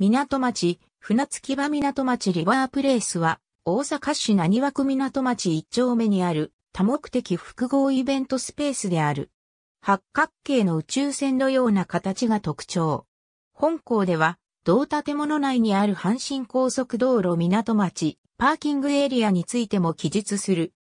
港町、船着場港町リバープレイスは、大阪市浪和区港町一丁目にある多目的複合イベントスペースである。八角形の宇宙船のような形が特徴。本校では、同建物内にある阪神高速道路港町、パーキングエリアについても記述する。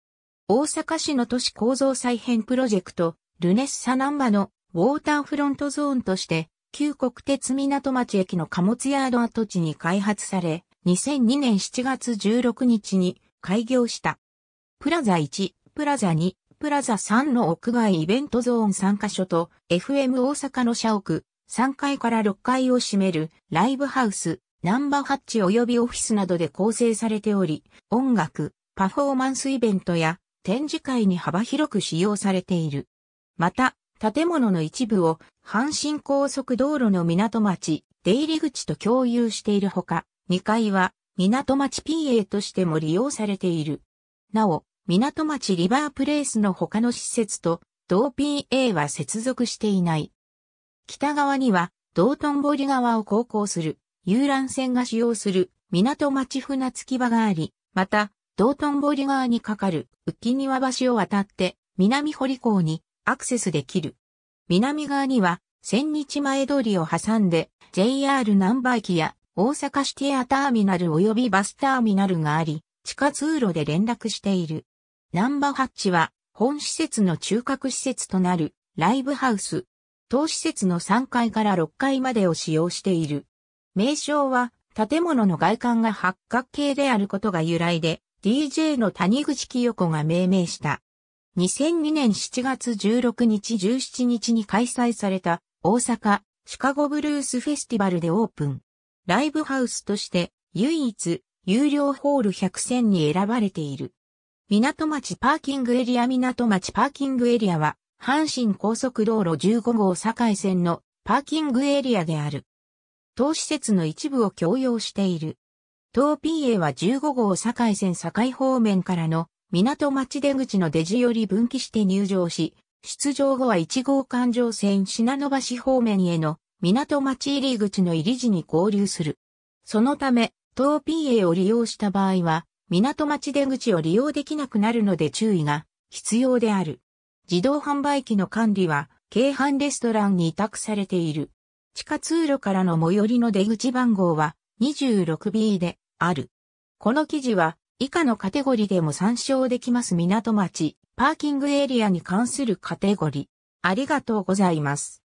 大阪市の都市構造再編プロジェクト、ルネッサナンバのウォーターフロントゾーンとして、旧国鉄港町駅の貨物ヤード跡地に開発され、2002年7月16日に開業した。プラザ1、プラザ2、プラザ3の屋外イベントゾーン3カ所と、FM 大阪の社屋、3階から6階を占めるライブハウス、ナンバーハッチ及びオフィスなどで構成されており、音楽、パフォーマンスイベントや展示会に幅広く使用されている。また、建物の一部を阪神高速道路の港町出入り口と共有しているほか、2階は港町 PA としても利用されている。なお、港町リバープレイスの他の施設と同 PA は接続していない。北側には道頓堀川を航行する遊覧船が使用する港町船着き場があり、また道頓堀川に架かる浮庭橋を渡って南堀港にアクセスできる。南側には、千日前通りを挟んで、JR 南波駅や大阪シティアターミナル及びバスターミナルがあり、地下通路で連絡している。南波ハッチは、本施設の中核施設となる、ライブハウス。当施設の3階から6階までを使用している。名称は、建物の外観が八角形であることが由来で、DJ の谷口清子が命名した。2002年7月16日17日に開催された大阪シカゴブルースフェスティバルでオープン。ライブハウスとして唯一有料ホール100選に選ばれている。港町パーキングエリア港町パーキングエリアは阪神高速道路15号境線のパーキングエリアである。当施設の一部を共用している。当 PA は15号境線境方面からの港町出口の出地より分岐して入場し、出場後は1号環状線品野橋方面への港町入り口の入り時に合流する。そのため、東 PA を利用した場合は、港町出口を利用できなくなるので注意が必要である。自動販売機の管理は、京阪レストランに委託されている。地下通路からの最寄りの出口番号は 26B である。この記事は以下のカテゴリでも参照できます港町、パーキングエリアに関するカテゴリ。ありがとうございます。